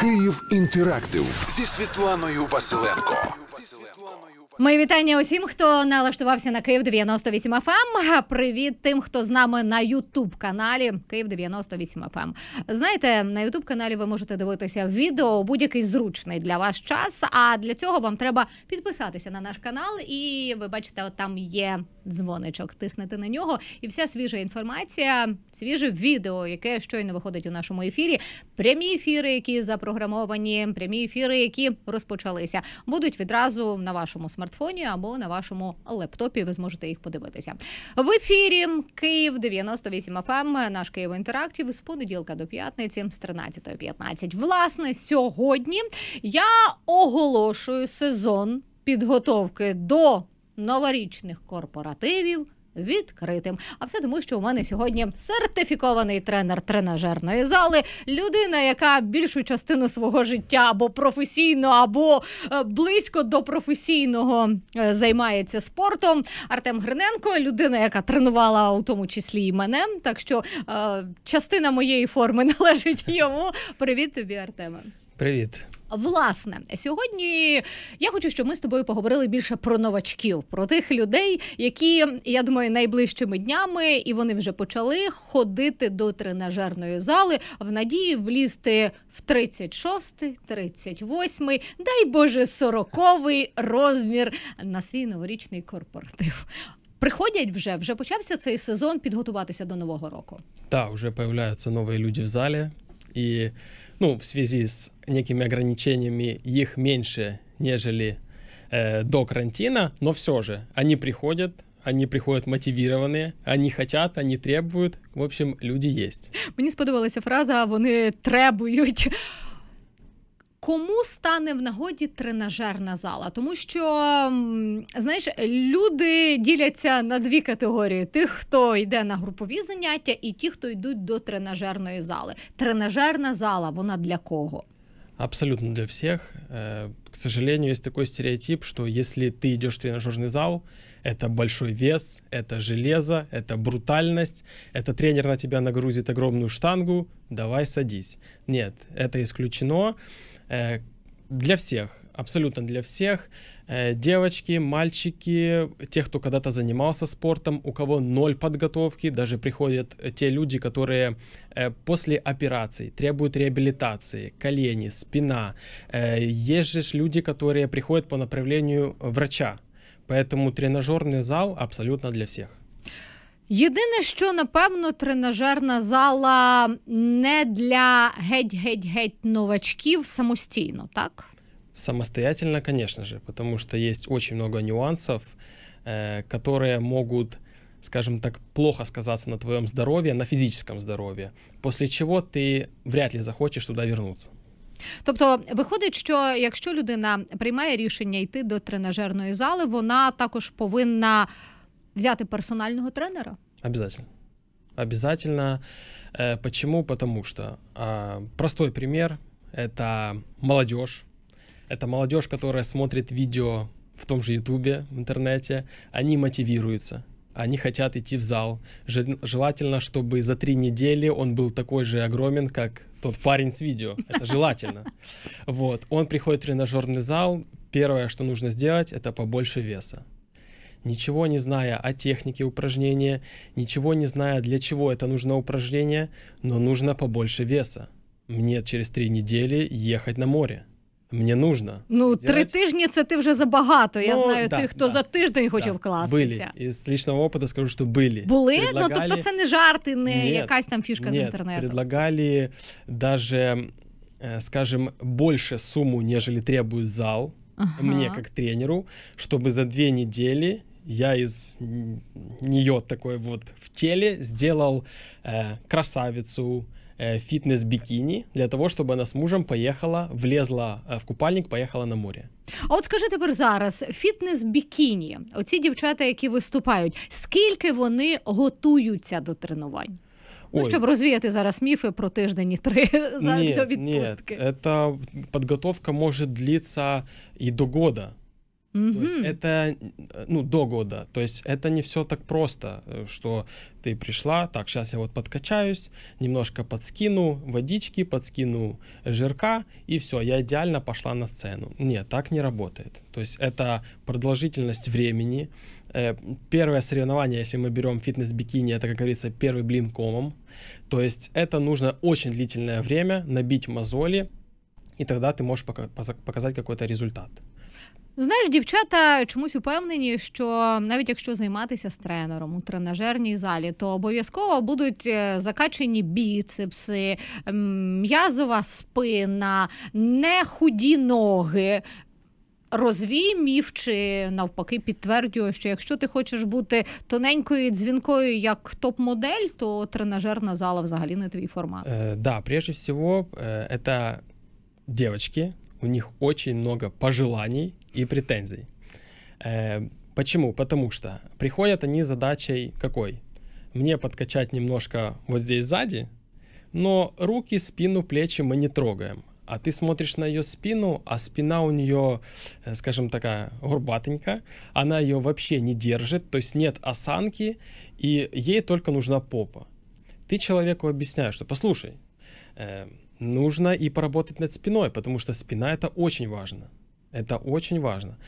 Київ інтерактив зі Світланою Василенко. Ми вітання усім, хто налаштувався на Київ 98 fm ем. Привіт тим, хто з нами на Ютуб каналі Київ 98 fm ем. Знаєте, на Ютуб каналі ви можете дивитися відео будь-який зручний для вас час. А для цього вам треба підписатися на наш канал, і ви бачите, от там є дзвоничок. Тиснете на нього, і вся свіжа інформація, свіже відео, яке щойно виходить у нашому ефірі. Прямі ефіри, які запрограмовані, прямі ефіри, які розпочалися, будуть відразу на вашому смартфоні смартфоні або на вашому лептопі. Ви зможете їх подивитися. В ефірі Київ 98 FM, ем, наш Київ інтерактів з понеділка до п'ятниці з 13.15. Власне, сьогодні я оголошую сезон підготовки до новорічних корпоративів відкритим. А все тому, що у мене сьогодні сертифікований тренер тренажерної зали, людина, яка більшу частину свого життя або професійно, або е, близько до професійного е, займається спортом. Артем Гриненко, людина, яка тренувала у тому числі і мене. Так що е, частина моєї форми належить йому. Привіт тобі, Артеме. Привіт. Власне, сьогодні я хочу, щоб ми з тобою поговорили більше про новачків, про тих людей, які я думаю, найближчими днями і вони вже почали ходити до тренажерної зали в надії влізти в 36-й, 38-й, дай Боже, 40 розмір на свій новорічний корпоратив. Приходять вже вже почався цей сезон підготуватися до нового року. Так, вже появляються нові люди в залі і. ну, в связи с некими ограничениями их меньше, нежели э, до карантина, но все же они приходят, они приходят мотивированные, они хотят, они требуют. В общем, люди есть. Мені сподобалася фраза а Вони требуют. Кому стане в нагоді тренажерна зала? Тому що знаєш, люди діляться на дві категорії: тих, хто йде на групові заняття, і ті, хто йдуть до тренажерної зали. Тренажерна зала вона для кого? Абсолютно для всех. Э, к сожалению, есть такой стереотип, что если ты идешь в тренажерный зал, это большой вес, это железо, это брутальность, это тренер на тебя нагрузит огромную штангу, давай садись. Нет, это исключено. Э, для всех, абсолютно для всех. Э, девочки, мальчики, тех кто когда-то занимался спортом, у кого ноль подготовки, даже приходят те люди, которые э, после операций требуют реабилитации, колени, спина. Есть же люди, которые приходят по направлению врача. Поэтому тренажерный зал абсолютно для всех. Єдине, що напевно тренажерна зала не для геть-геть-геть новачків самостійно, так? Самостоятельно, конечно же, потому что есть очень много нюансов, э, которые могут, скажем так, плохо сказаться на твоем здоровье, на физическом здоровье, после чего ты вряд ли захочешь туда вернуться. Тобто виходить, що якщо людина приймає рішення йти до тренажерної зали, вона також повинна взяти персонального тренера? Обязательно. Обязательно. Э, почему? Потому что а, простой пример — это молодежь. Это молодежь, которая смотрит видео в том же Ютубе, в интернете. Они мотивируются они хотят идти в зал. Желательно, чтобы за три недели он был такой же огромен, как тот парень с видео. Это желательно. Вот. Он приходит в тренажерный зал. Первое, что нужно сделать, это побольше веса ничего не зная о технике упражнения, ничего не зная, для чего это нужно упражнение, но нужно побольше веса. Мне через три недели ехать на море. Мне нужно. Ну, три тижні це ти вже забагато. Ну, Я знаю да, тих, хто да, за тиждень хоче да. вкластися. Були. Із личного опыта скажу, що були. Були? Предлагали... Ну, тобто це не жарти, не нет, якась там фішка нет, з інтернету. Предлагали даже, э, скажем, больше сумму, нежели требует зал, ага. мне как тренеру, чтобы за две недели я из нее такой вот в теле сделал э, красавицу, э, фитнес-бикини для того, щоб вона з мужем поїхала, влізла э, в купальник, поїхала на море. А от скажи тепер зараз: фітнес-бікіні, оці дівчата, які виступають, скільки вони готуються до тренувань? Ну, Ой. щоб розвіяти зараз міфи про тиждень і три за до відпустки. Ні, це підготовка може длитися і до года. Mm-hmm. То есть это, ну, до года. То есть это не все так просто, э, что ты пришла, так, сейчас я вот подкачаюсь, немножко подскину водички, подскину жирка, и все, я идеально пошла на сцену. Нет, так не работает. То есть это продолжительность времени. Э, первое соревнование, если мы берем фитнес-бикини, это, как говорится, первый блин комом. То есть это нужно очень длительное время набить мозоли, и тогда ты можешь показать какой-то результат. Знаєш, дівчата чомусь упевнені, що навіть якщо займатися з тренером у тренажерній залі, то обов'язково будуть е, закачені біцепси, м'язова спина, не худі ноги. Розвій міф чи навпаки підтверджує, що якщо ти хочеш бути тоненькою дзвінкою як топ-модель, то тренажерна зала взагалі не твій формат. Э, да, прежде всего, э, девочки, у них очень много пожеланий. и претензий. Э, почему? Потому что приходят они с задачей какой? Мне подкачать немножко вот здесь сзади, но руки, спину, плечи мы не трогаем. А ты смотришь на ее спину, а спина у нее, э, скажем такая, горбатенькая, она ее вообще не держит, то есть нет осанки, и ей только нужна попа. Ты человеку объясняешь, что послушай, э, нужно и поработать над спиной, потому что спина это очень важно. Это очень важно.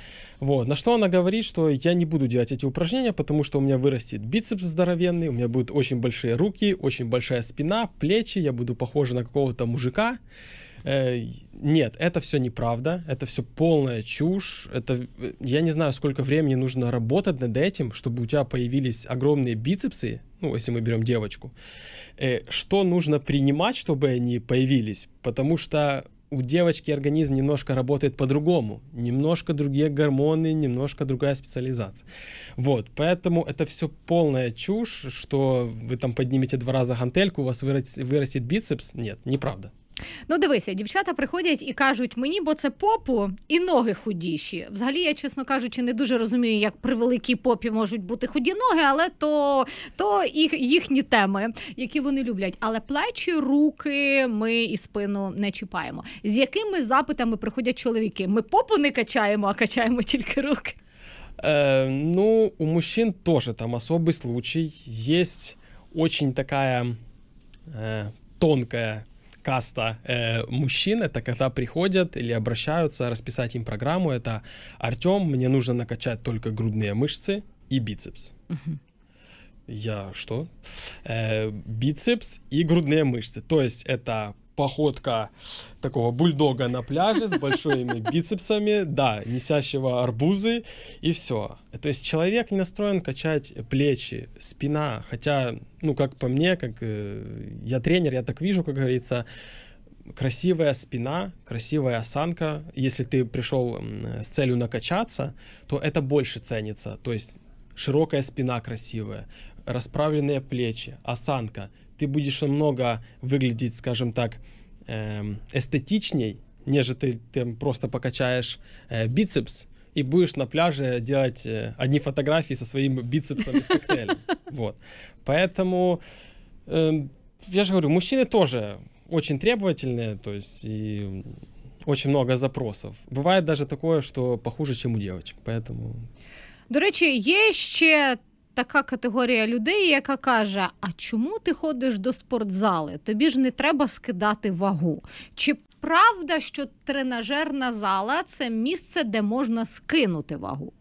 Вот. На что она говорит, что я не буду делать эти упражнения, потому что у меня вырастет бицепс здоровенный, у меня будут очень большие руки, очень большая спина, плечи, я буду похожа на какого-то мужика. Э, нет, это все неправда, это все полная чушь. Это э, я не знаю, сколько времени нужно работать над этим, чтобы у тебя появились огромные бицепсы. Ну, если мы берем девочку, э, что нужно принимать, чтобы они появились, потому что у девочки организм немножко работает по-другому, немножко другие гормоны, немножко другая специализация. Вот, поэтому это все полная чушь, что вы там поднимете два раза гантельку, у вас вырастет бицепс. Нет, неправда. Ну, дивися, дівчата приходять і кажуть мені, бо це попу і ноги худіші. Взагалі, я, чесно кажучи, не дуже розумію, як при великій попі можуть бути худі ноги, але то то їх, їхні теми, які вони люблять. Але плечі, руки ми і спину не чіпаємо. З якими запитами приходять чоловіки? Ми попу не качаємо, а качаємо тільки руки. Э, ну, у мужчин теж там особый случай. Есть очень такая э, тонкая каста э, мужчин, это когда приходят или обращаются расписать им программу, это Артем, мне нужно накачать только грудные мышцы и бицепс. Я что? Э, бицепс и грудные мышцы. То есть это походка такого бульдога на пляже с большими бицепсами, да, несящего арбузы, и все. То есть человек не настроен качать плечи, спина, хотя, ну, как по мне, как э, я тренер, я так вижу, как говорится, красивая спина, красивая осанка, если ты пришел с целью накачаться, то это больше ценится, то есть широкая спина красивая, расправленные плечи, осанка. Ты будешь намного выглядеть, скажем так, эм, эстетичней, нежели ты, ты просто покачаешь э, бицепс и будешь на пляже делать э, одни фотографии со своим бицепсом и с коктейлем. Вот. Поэтому, э, я же говорю, мужчины тоже очень требовательные, то есть и очень много запросов. Бывает даже такое, что похуже, чем у девочек, поэтому... До речі, є ще така категорія людей, яка каже: А чому ти ходиш до спортзали? Тобі ж не треба скидати вагу. Чи правда, що тренажерна зала це місце, де можна скинути вагу?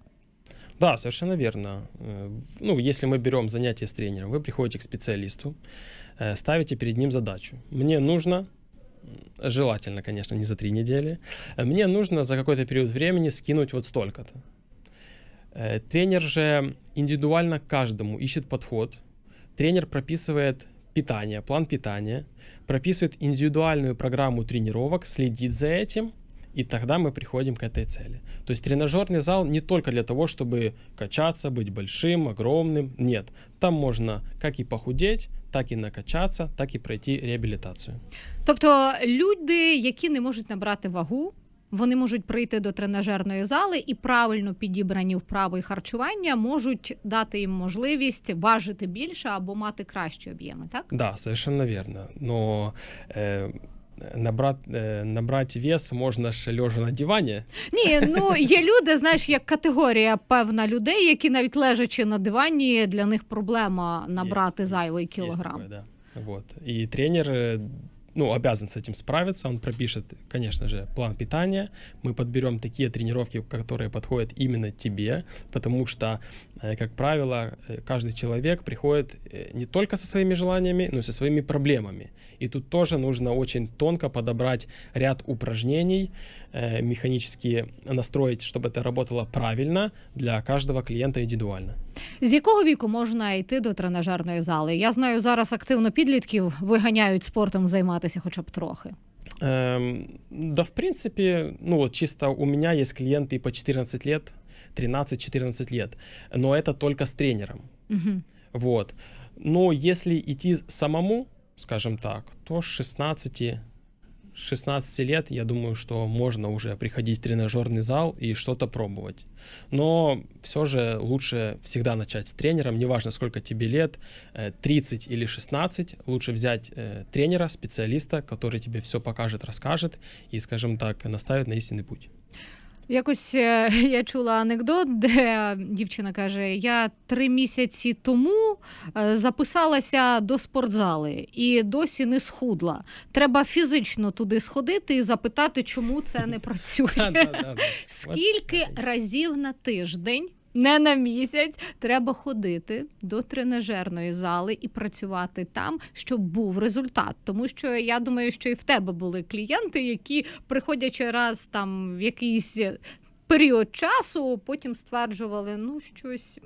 Да, совершенно верно. Э, ну, если мы берем занятие с тренером, вы приходите к специалисту, э, ставите перед ним задачу. Мне нужно, э, желательно, конечно, не за три недели, мне нужно за какой-то период времени скинуть вот столько-то. Э, тренер же индивидуально каждому ищет подход. Тренер прописывает питание, план питания, прописывает индивидуальную программу тренировок, следит за этим, и тогда мы приходим к этой цели. То есть тренажерный зал не только для того, чтобы качаться, быть большим, огромным, нет. Там можно как и похудеть, Так і накачатися, так і пройти реабілітацію, тобто люди, які не можуть набрати вагу, Вони можуть прийти до тренажерної зали і правильно підібрані вправи і харчування можуть дати їм можливість важити більше або мати кращі об'єми, так? Да, совершенно вірно. Но э... Набрати э, набрать вес можна ж лежа на дивані. Ні, ну є люди, знаєш, як категорія певна людей, які навіть лежачи на дивані, для них проблема набрати є, зайвий є, кілограм. Є такое, да. вот. І тренер е, ну, обязан с этим справиться, он пропишет, конечно же, план питания, мы подберем такие тренировки, которые подходят именно тебе, потому что, э, как правило, э, каждый человек приходит э, не только со своими желаниями, но и со своими проблемами, и тут тоже нужно очень тонко подобрать ряд упражнений, э, механически настроить, чтобы это работало правильно для кожного клієнта індивідуально. З якого віку можна йти до тренажерної зали? Я знаю, зараз активно підлітків виганяють спортом займатися, хоча б трохи. Эм, ем, да, в принципе, ну чисто у меня есть клиенты по 14 лет, 13-14 лет, но это только с тренером. Угу. Вот. Но если идти самому, скажем так, то с 16 16 лет, я думаю, что можно уже приходить в тренажерный зал и что-то пробовать. Но все же лучше всегда начать с тренером, неважно сколько тебе лет, 30 э, или 16, лучше взять э, тренера, специалиста, который тебе все покажет, расскажет и, скажем так, наставит на истинный путь. Якось е, я чула анекдот, де дівчина каже: Я три місяці тому е, записалася до спортзали і досі не схудла. Треба фізично туди сходити і запитати, чому це не працює. Скільки разів на тиждень? не на місяць. Треба ходити до тренажерної зали і працювати там, щоб був результат. Тому що я думаю, що і в тебе були клієнти, які приходячи раз там в якийсь. Період часу потім стверджували, ну щось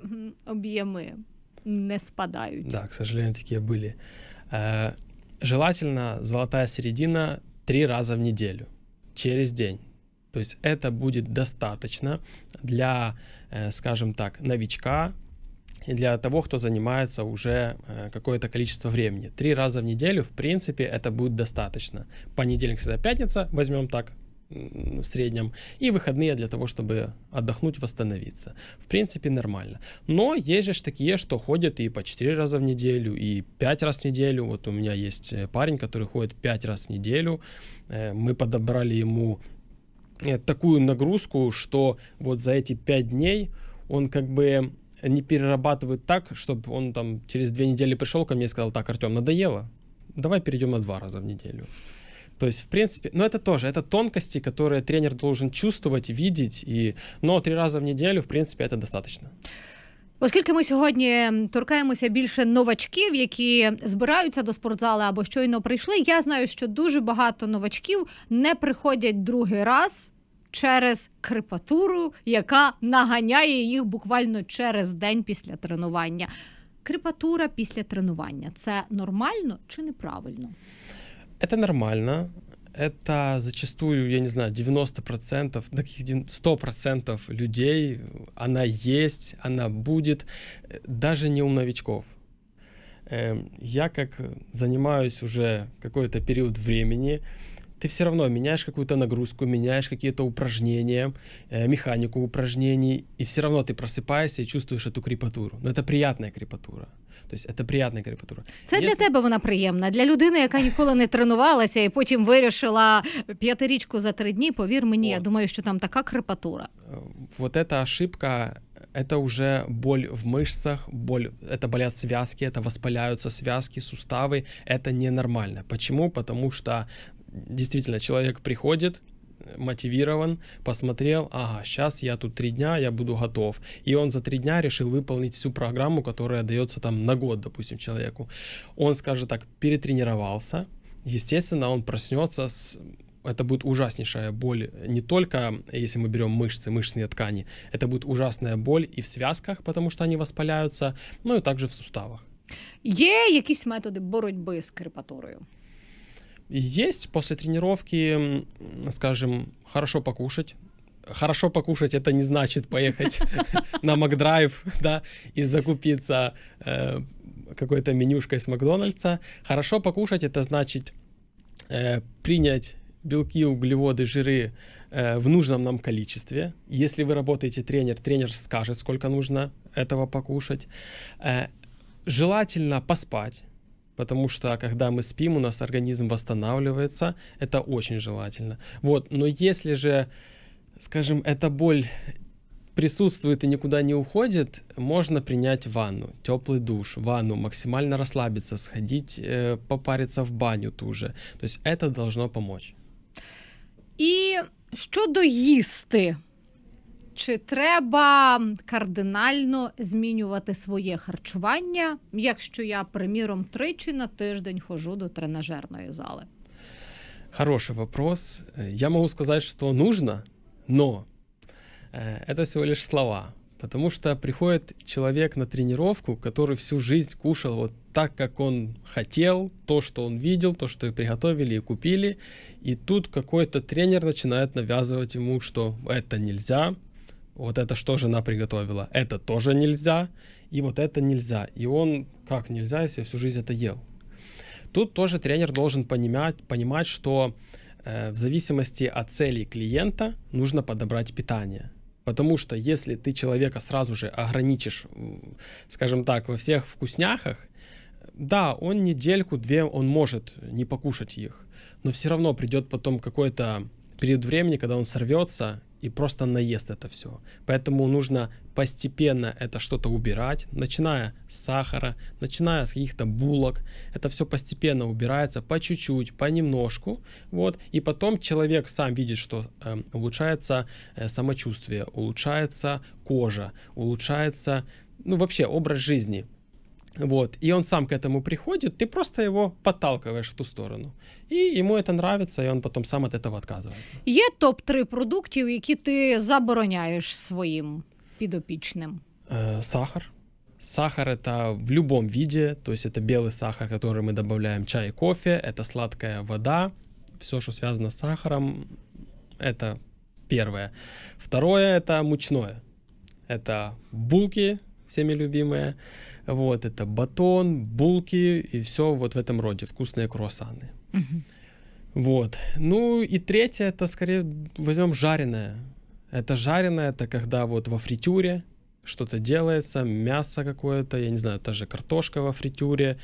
об'єми не спадають. Так, к сожалению, такие были. Э, желательно золота середина три рази в неділю через день. То есть это будет достаточно для, э, скажем так, новичка, и для того, кто занимается уже э, какое-то количество времени. Три раза в неделю, в принципе, это будет достаточно. Понедельник, среда, пятница, возьмем так, в среднем, и выходные для того, чтобы отдохнуть, восстановиться. В принципе, нормально. Но есть же такие, что ходят и по 4 раза в неделю, и 5 раз в неделю. Вот у меня есть э, парень, который ходит 5 раз в неделю. Мы подобрали ему Э, такую нагрузку, что вот за эти пять дней он как бы не перерабатывает так, чтобы он там через две недели пришел ко мне и сказал, так, Артем, надоело, давай перейдем на два раза в неделю. То есть, в принципе, но ну, это тоже, это тонкости, которые тренер должен чувствовать, видеть, и, но три раза в неделю, в принципе, это достаточно. Оскільки ми сьогодні торкаємося більше новачків, які збираються до спортзали або щойно прийшли, я знаю, що дуже багато новачків не приходять другий раз. Через крипатуру, яка наганяє їх буквально через день після тренування. Крипатура після тренування це нормально чи неправильно? Это нормально. это зачастую, я не знаю, 90%, таких 100% людей, она есть, она будет, э, даже не у новичков. Эм, я как занимаюсь уже какой-то период времени, ты все равно меняешь какую-то нагрузку, меняешь какие-то упражнения, э, механику упражнений, и все равно ты просыпаешься и чувствуешь эту крепатуру. Но это приятная крепатура. Тобто це приємна карикатура. Це для тебе вона приємна. Для людини, яка ніколи не тренувалася і потім вирішила п'ятирічку за три дні. Повір мені, я думаю, що там така крепатура. Э, вот эта ошибка. это уже боль в мышцах, боль, это болят связки, это воспаляются связки, суставы, это ненормально. Почему? Потому что действительно человек приходит, мотивирован, посмотрел, ага, сейчас я тут три дня, я буду готов. И он за три дня решил выполнить всю программу, которая дается там на год, допустим, человеку. Он, скажем так, перетренировался, естественно, он проснется с это будет ужаснейшая боль, не только если мы берем мышцы, мышечные ткани, это будет ужасная боль и в связках, потому что они воспаляются, ну и также в суставах. Есть какие-то методы боротьби с крепатурою? Есть после тренировки, скажем, хорошо покушать, хорошо покушать это не значит поехать на Макдрайв, да, и закупиться э, какой-то менюшкой с Макдональдса. Хорошо покушать это значит э, принять белки, углеводы, жиры э, в нужном нам количестве. Если вы работаете тренер, тренер скажет, сколько нужно этого покушать. Желательно поспать потому что когда мы спим, у нас организм восстанавливается, это очень желательно. Вот, но если же, скажем, эта боль присутствует и никуда не уходит, можно принять ванну, теплый душ, ванну, максимально расслабиться, сходить, э, попариться в баню ту же. То есть это должно помочь. И что до доїсти? Чи треба кардинально змінювати своє харчування, якщо я, приміром, тричі на тиждень хожу до тренажерної зали? Хороший вопрос. Я могу сказать, что нужно, но э, это всего лишь слова. Потому что приходит человек на тренировку, который всю жизнь кушал вот так, как он хотел, то, что он видел, то, что приготовили и купили. И тут какой-то тренер начинает навязывать ему, что это нельзя, вот это что жена приготовила, это тоже нельзя, и вот это нельзя. И он, как нельзя, если всю жизнь это ел. Тут тоже тренер должен понимать, понимать что э, в зависимости от целей клиента нужно подобрать питание. Потому что если ты человека сразу же ограничишь, скажем так, во всех вкусняхах, да, он недельку-две, он может не покушать их, но все равно придет потом какой-то период времени, когда он сорвется и просто наест это все. Поэтому нужно постепенно это что-то убирать, начиная с сахара, начиная с каких-то булок. Это все постепенно убирается, по чуть-чуть, понемножку. Вот. И потом человек сам видит, что э, улучшается э, самочувствие, улучшается кожа, улучшается ну, вообще образ жизни. Вот, и он сам к этому приходит, ты просто его подталкиваешь в ту сторону. и ему это нравится, и он потом сам от этого отказывается. Є топ-3 продуктів, які ти забороняєш своїм підопічним? Э, сахар. Сахар это в любом виде, то есть это белый сахар, который мы добавляем в чай и кофе, это сладкая вода, все, что связано с сахаром, это первое. Второе это мучное. Это булки, всеми любимая. Вот, это батон, булки и все вот в этом роде, вкусные круассаны. Угу. Вот. Ну и третье, это скорее возьмем жареное. Это жареное, это когда вот во фритюре что-то делается, мясо какое-то, я не знаю, та же картошка во фритюре.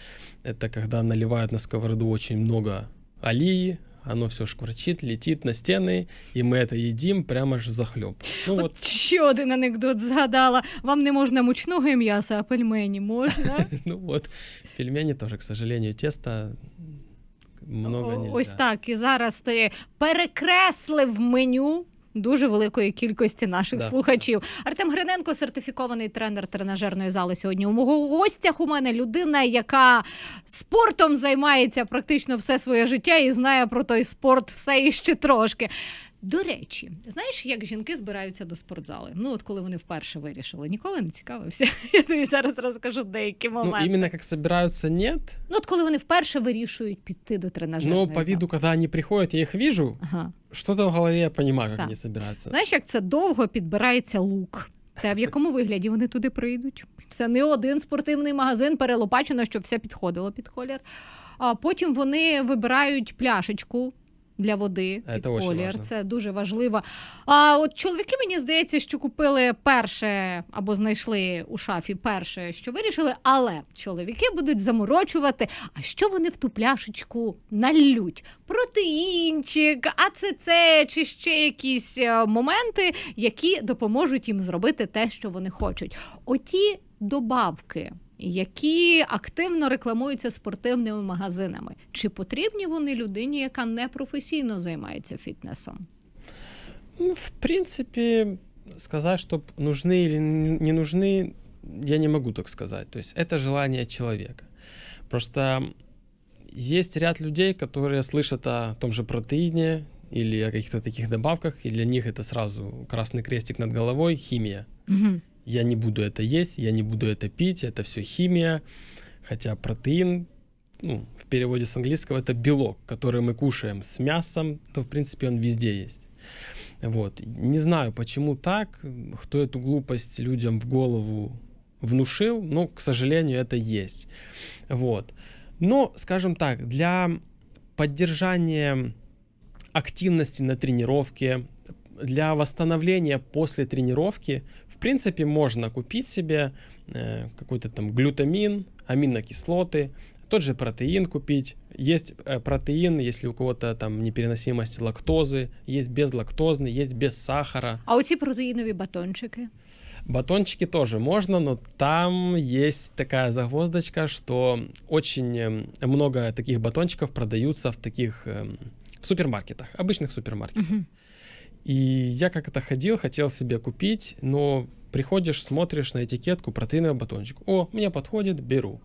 Это когда наливают на сковороду очень много алии, оно все шкварчит, летит на стіни, і ми це їдім прямо ж захльоб. Ну, от, от ще один анекдот згадала. Вам не можна мучного м'яса, а пельмені можна. ну от, пельмені теж, к сожалению, тесто много нельзя. Ось так. І зараз ти перекреслив меню дуже великої кількості наших да. слухачів. Артем Гриненко, сертифікований тренер тренажерної зали. Сьогодні у мого гостях у мене людина, яка спортом займається практично все своє життя і знає про той спорт все і ще трошки. До речі, знаєш, як жінки збираються до спортзали? Ну, от коли вони вперше вирішили, ніколи не цікавився. Я тобі зараз розкажу деякі ну, моменти. Ну, іменно як збираються, ні. Ну, от коли вони вперше вирішують піти до тренажерної Ну, по виду, коли вони приходять, я їх віжу. ага. то в голові я розумію, як вони збираються. Знаєш, як це довго підбирається лук. Та в якому вигляді вони туди прийдуть? Це не один спортивний магазин, перелопачено, щоб все підходило під колір. А потім вони вибирають пляшечку для води під це колір. Це дуже важливо. А от чоловіки мені здається, що купили перше або знайшли у шафі перше, що вирішили, але чоловіки будуть заморочувати. А що вони в ту пляшечку налють? Протеїнчик, а це це чи ще якісь е, моменти, які допоможуть їм зробити те, що вони хочуть. Оті добавки. які активно рекламуються спортивними магазинами. Чи потрібні вони людині, яка не професійно займається фітнесом? Ну, в принципі сказать, что нужны или не нужны, я не могу так сказать. То есть это желание человека. Просто есть ряд людей, которые слышат о том же протеине или о каких-то таких добавках, и для них это сразу красный крестик над головой, химия. Угу я не буду это есть, я не буду это пить, это все химия, хотя протеин, ну, в переводе с английского, это белок, который мы кушаем с мясом, то, в принципе, он везде есть. Вот. Не знаю, почему так, кто эту глупость людям в голову внушил, но, к сожалению, это есть. Вот. Но, скажем так, для поддержания активности на тренировке, для восстановления после тренировки, принципе, можно купить себе э, какой-то там глютамин, аминокислоты, тот же протеин купить. Есть э, протеин, если у кого-то там непереносимость лактозы, есть безлактозный, есть без сахара. А у тебя протеиновые батончики? Батончики тоже можно, но там есть такая загвоздочка, что очень эм, много таких батончиков продаются в таких в эм, супермаркетах, обычных супермаркетах. Uh-huh. И я как-то ходил, хотел себе купить, но приходишь, смотришь на этикетку протеиновый батончик. О, мне подходит, беру.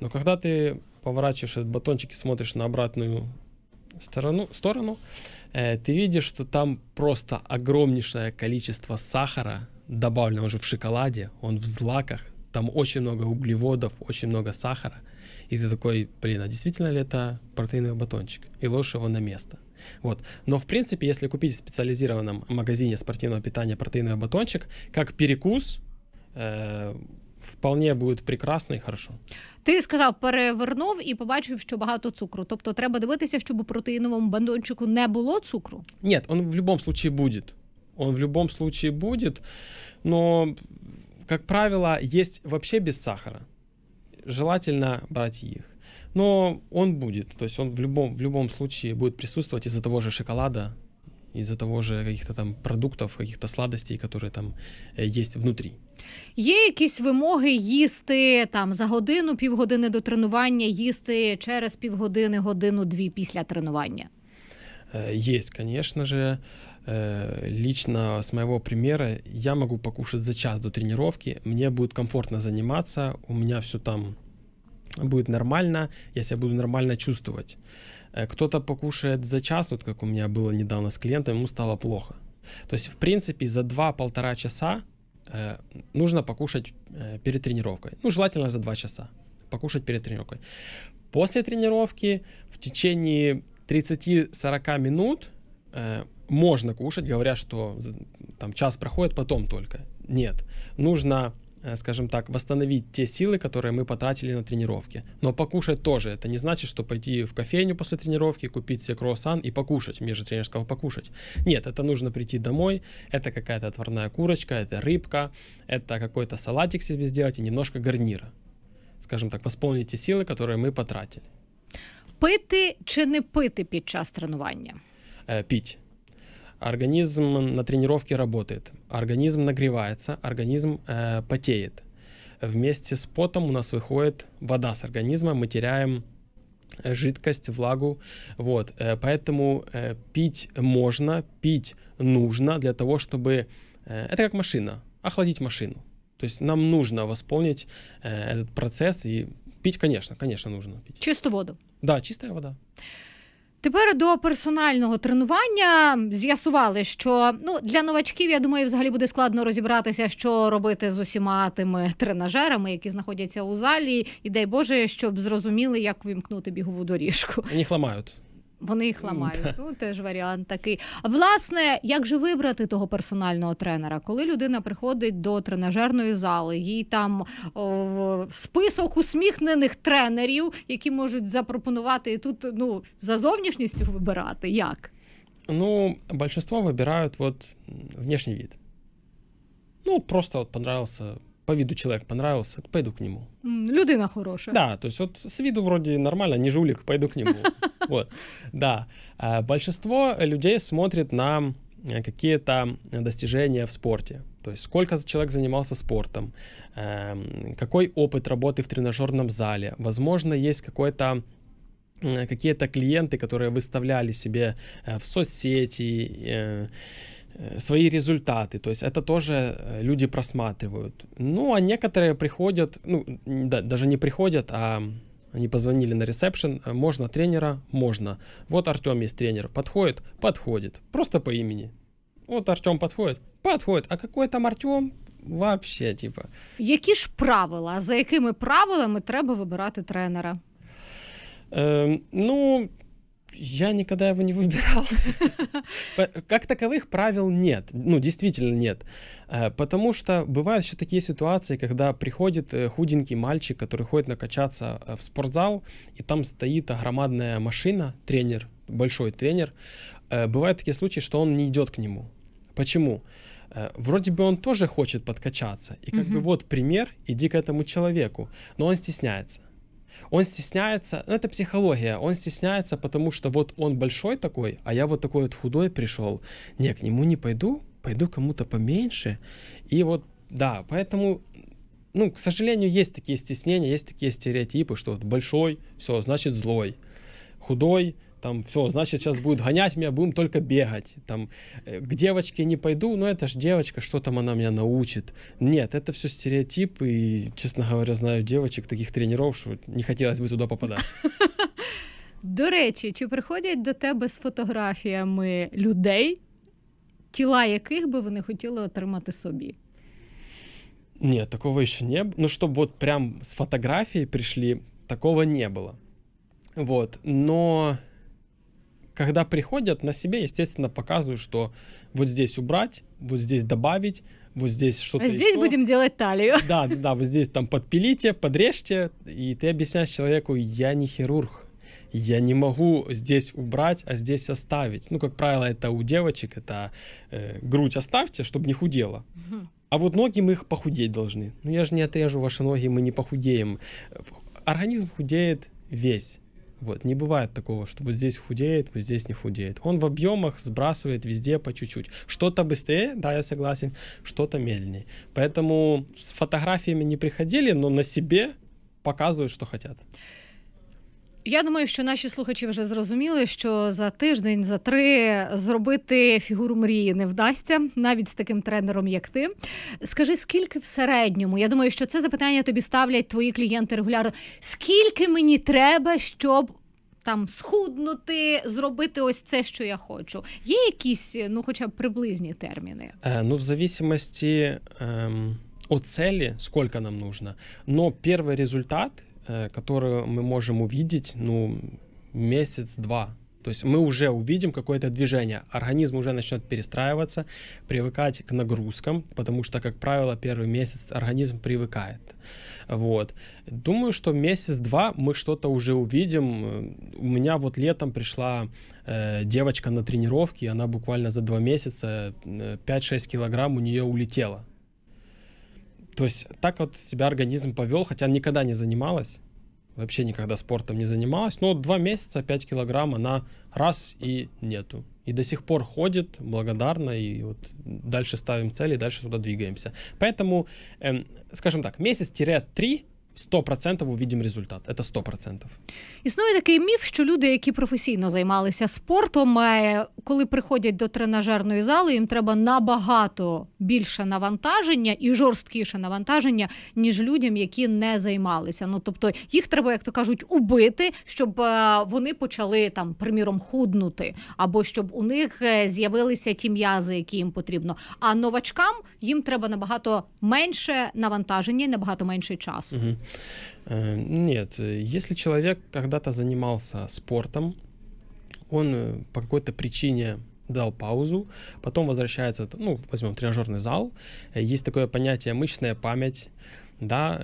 Но когда ты поворачиваешь этот батончик и смотришь на обратную сторону, сторону э, ты видишь, что там просто огромнейшее количество сахара добавлено уже в шоколаде, он в злаках, там очень много углеводов, очень много сахара. И ты такой, блин, а действительно ли это протеиновый батончик? И ложишь его на место. Вот. Но, в принципе, если купить в специализированном магазине спортивного питания протеиновый батончик, как перекус, э Вполне будет прекрасно и хорошо. Ти сказав, перевернув і побачив, що багато цукру. Тобто треба дивитися, щоб у протеїновому бандончику не було цукру. Ні, він в будь-якому випадку буде. Он в любом случае будет, но, как правило, есть вообще без сахара. желательно брать их. Но он будет, то есть он в любом, в любом случае будет присутствовать из-за того же шоколада, из-за того же каких-то там продуктов, каких-то сладостей, которые там э, есть внутри. Є якісь вимоги їсти там за годину, півгодини до тренування, їсти через півгодини, годину-дві після тренування? Есть, конечно же. Э, лично с моего примера я могу покушать за час до тренировки, мне будет комфортно заниматься, у меня все там будет нормально, я себя буду нормально чувствовать. Э, кто-то покушает за час, вот как у меня было недавно с клиентом, ему стало плохо. То есть, в принципе, за 2-1,5 часа э, нужно покушать перед тренировкой. Ну, желательно за 2 часа покушать перед тренировкой. После тренировки в течение 30-40 минут можно кушать, говоря, что там час проходит, потом только. Нет. Нужно э, скажем так, восстановить те силы, которые мы потратили на тренировке. Но покушать тоже. Это не значит, что пойти в кофейню после тренировки, купить себе круассан и покушать. Мне же тренер сказал покушать. Нет, это нужно прийти домой. Это какая-то отварная курочка, это рыбка, это какой-то салатик себе сделать и немножко гарнира. Скажем так, восполнить те силы, которые мы потратили. Пити чи не пити під час тренування? Э, пить организм на тренировке работает, организм нагревается, организм э, потеет. Вместе с потом у нас выходит вода с организма, мы теряем э, жидкость, влагу. Вот. Э, поэтому э, пить можно, пить нужно для того, чтобы... Это как машина, охладить машину. То есть нам нужно восполнить этот процесс и пить, конечно, конечно, нужно пить. Чистую воду. Да, чистая вода. Тепер до персонального тренування з'ясували, що ну для новачків я думаю, взагалі буде складно розібратися, що робити з усіма тими тренажерами, які знаходяться у залі, і дай Боже, щоб зрозуміли, як вимкнути бігову доріжку. Їх ламають. Вони їх ламають. Mm. Ну теж варіант такий. Власне, як же вибрати того персонального тренера, коли людина приходить до тренажерної зали, їй там о, список усміхнених тренерів, які можуть запропонувати тут ну за зовнішністю вибирати, як? Ну, большинство вибирають вот внешний вид. Ну, просто вот понравился по виду человек понравился, пойду к нему. Людина хорошая. Да, то есть вот с виду вроде нормально, не жулик, пойду к нему. Вот, да. А большинство людей смотрит на э, какие-то достижения в спорте. То есть сколько человек занимался спортом, эм, какой опыт работы в тренажерном зале. Возможно, есть какой-то э, какие-то клиенты, которые выставляли себе э, в соцсети, Э, свои результаты. То есть это тоже э, люди просматривают. Ну, а некоторые приходят, ну, да, даже не приходят, а они позвонили на ресепшн, э, можно тренера, можно. Вот Артем есть тренер, подходит, подходит, просто по имени. Вот Артем подходит, подходит, а какой там Артем? Вообще, типа. Які ж правила? За якими правилами треба вибирати тренера? Е, эм, ну, я никогда его не выбирал. Как таковых правил нет. Ну, действительно нет. Э, потому что бывают еще такие ситуации, когда приходит э, худенький мальчик, который ходит накачаться э, в спортзал, и там стоит громадная машина, тренер, большой тренер. Бывают такие случаи, что он не идет к нему. Почему? вроде бы он тоже хочет подкачаться. И как бы вот пример, иди к этому человеку, но он стесняется. Он стесняется, ну это психология, он стесняется, потому что вот он большой такой, а я вот такой вот худой пришел. Не, к нему не пойду, пойду кому-то поменьше. И вот, да, поэтому, ну, к сожалению, есть такие стеснения, есть такие стереотипы, что вот большой, все, значит злой, худой, там все, значит, сейчас будет гонять меня, будем только бегать. Там, «Э, к девочке не пойду, но ну, это же девочка, что там она меня научит. Нет, это все стереотипы. и, честно говоря, знаю девочек, таких тренеров, что не хотелось бы туда попадать. До речі, чи приходять до тебе з фотографіями людей, тіла яких би вони хотіли отримати собі? Нет, такого еще не было. Ну, чтобы вот прям с фотографией пришли, такого не было. Вот, но когда приходят, на себе, естественно, показывают, что вот здесь убрать, вот здесь добавить, вот здесь что-то а здесь еще. будем делать талию. Да, да, да, вот здесь там подпилите, подрежьте, и ты объясняешь человеку, я не хирург, я не могу здесь убрать, а здесь оставить. Ну, как правило, это у девочек, это э, грудь оставьте, чтобы не худела. А вот ноги мы их похудеть должны. Ну, я же не отрежу ваши ноги, мы не похудеем. Организм худеет весь. Вот, не бывает такого, что вот здесь худеет, вот здесь не худеет. Он в объемах сбрасывает везде по чуть-чуть. Что-то быстрее, да, я согласен, что-то медленнее. Поэтому с фотографиями не приходили, но на себе показывают, что хотят. Я думаю, що наші слухачі вже зрозуміли, що за тиждень, за три зробити фігуру мрії не вдасться, навіть з таким тренером, як ти. Скажи, скільки в середньому? Я думаю, що це запитання тобі ставлять твої клієнти регулярно. Скільки мені треба, щоб там схуднути, зробити ось це, що я хочу? Є якісь, ну, хоча б приблизні терміни? Е, ну, в зависимості. Е... Ем, о цели, сколько нам нужно. Но первый результат, Э, которую мы можем увидеть, ну, месяц-два. То есть мы уже увидим какое-то движение, организм уже начнет перестраиваться, привыкать к нагрузкам, потому что, как правило, первый месяц организм привыкает. Вот. Думаю, что месяц-два мы что-то уже увидим. У меня вот летом пришла э, девочка на тренировки, она буквально за два месяца 5-6 э, килограмм у нее улетела. То есть так вот себя организм повел, хотя никогда не занималась, вообще никогда спортом не занималась, но два месяца 5 килограмм она раз и нету. И до сих пор ходит благодарно, и вот дальше ставим цели, дальше туда двигаемся. Поэтому, эм, скажем так, месяц-3 100% увидим результат. Это 100%. Існує такий міф, що люди, які професійно займалися спортом, е, коли приходять до тренажерної зали, їм треба набагато більше навантаження і жорсткіше навантаження, ніж людям, які не займалися. Ну тобто їх треба, як то кажуть, убити, щоб е, вони почали там, приміром, худнути, або щоб у них е, з'явилися ті м'язи, які їм потрібно. А новачкам їм треба набагато менше навантаження, набагато менше часу. Угу. Э, нет, если человек когда-то занимался спортом, он э, по какой-то причине дал паузу, потом возвращается, ну, возьмем тренажерный зал, э, есть такое понятие мышечная память, да,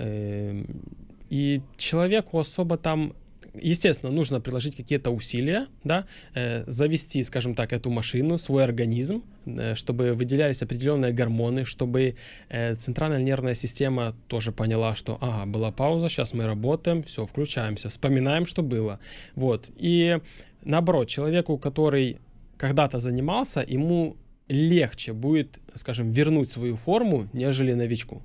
и человеку особо там естественно, нужно приложить какие-то усилия, да, э, завести, скажем так, эту машину, свой организм, э, чтобы выделялись определенные гормоны, чтобы э, центральная нервная система тоже поняла, что, ага, была пауза, сейчас мы работаем, все, включаемся, вспоминаем, что было, вот. И наоборот, человеку, который когда-то занимался, ему легче будет, скажем, вернуть свою форму, нежели новичку.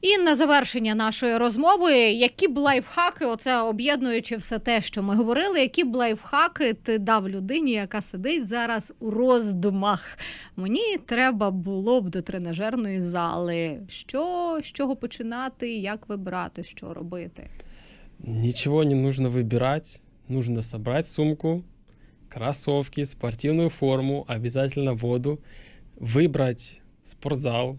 І на завершення нашої розмови, які б лайфхаки, оце об'єднуючи все те, що ми говорили, які б лайфхаки ти дав людині, яка сидить зараз у роздумах. Мені треба було б до тренажерної зали. Що з чого починати, як вибирати, що робити? Нічого не нужно вибирати, Нужно собрать сумку, кроссовки, спортивну форму, обязательно воду, вибрати спортзал,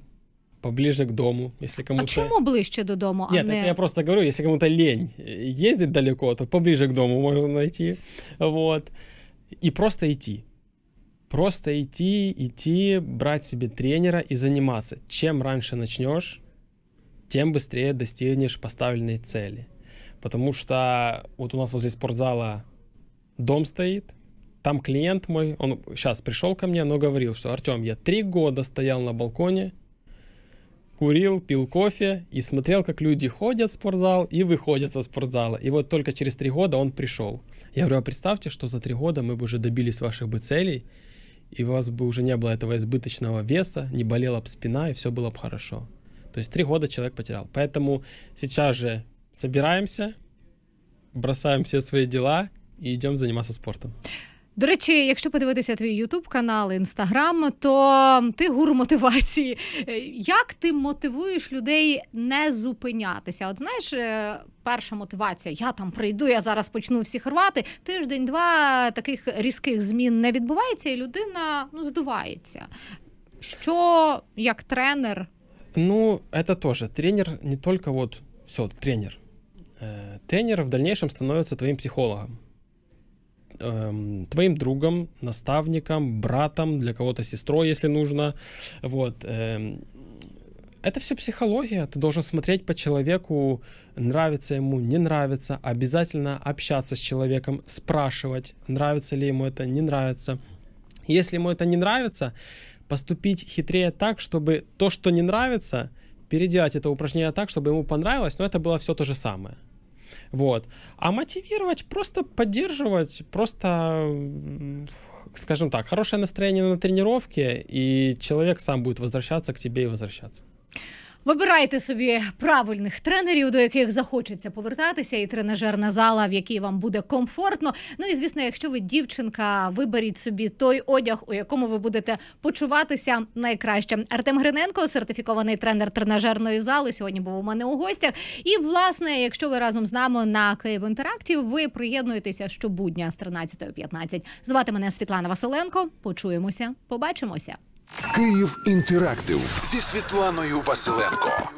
поближе к дому, если а кому-то... А чему ближе до Нет, а не... я просто говорю, если кому-то лень ездить далеко, то поближе к дому можно найти, вот. И просто идти. Просто идти, идти, брать себе тренера и заниматься. Чем раньше начнешь, тем быстрее достигнешь поставленной цели. Потому что вот у нас возле спортзала дом стоит, там клиент мой, он сейчас пришел ко мне, но говорил, что Артем, я три года стоял на балконе, курил, пил кофе и смотрел, как люди ходят в спортзал и выходят со спортзала. И вот только через три года он пришел. Я говорю, а представьте, что за три года мы бы уже добились ваших бы целей, и у вас бы уже не было этого избыточного веса, не болела бы спина, и все было бы хорошо. То есть три года человек потерял. Поэтому сейчас же собираемся, бросаем все свои дела и идем заниматься спортом. До речі, якщо подивитися твій Ютуб канал, інстаграм, то ти гур мотивації. Е, як ти мотивуєш людей не зупинятися? От знаєш, е, перша мотивація: я там прийду, я зараз почну всіх рвати. Тиждень-два таких різких змін не відбувається, і людина ну здувається. Що як тренер? Ну, це теж, Тренер не только вот все, тренер. Э, тренер в дальнейшем становится твоим психологом. э, твоим другом, наставником, братом, для кого-то сестрой, если нужно. Вот. Э, это все психология. Ты должен смотреть по человеку, нравится ему, не нравится. Обязательно общаться с человеком, спрашивать, нравится ли ему это, не нравится. Если ему это не нравится, поступить хитрее так, чтобы то, что не нравится, переделать это упражнение так, чтобы ему понравилось, но это было все то же самое. Вот. А мотивировать, просто поддерживать, просто скажем так, хорошее настроение на тренировке, и человек сам будет возвращаться к тебе и возвращаться. Вибирайте собі правильних тренерів, до яких захочеться повертатися, і тренажерна зала, в якій вам буде комфортно. Ну і звісно, якщо ви дівчинка, виберіть собі той одяг, у якому ви будете почуватися найкраще. Артем Гриненко, сертифікований тренер тренажерної зали, сьогодні був у мене у гостях. І власне, якщо ви разом з нами на Київ Інтерактів, ви приєднуєтеся щобудня з 13.15. Звати мене Світлана Василенко. Почуємося, побачимося. Київ інтерактив зі Світланою Василенко.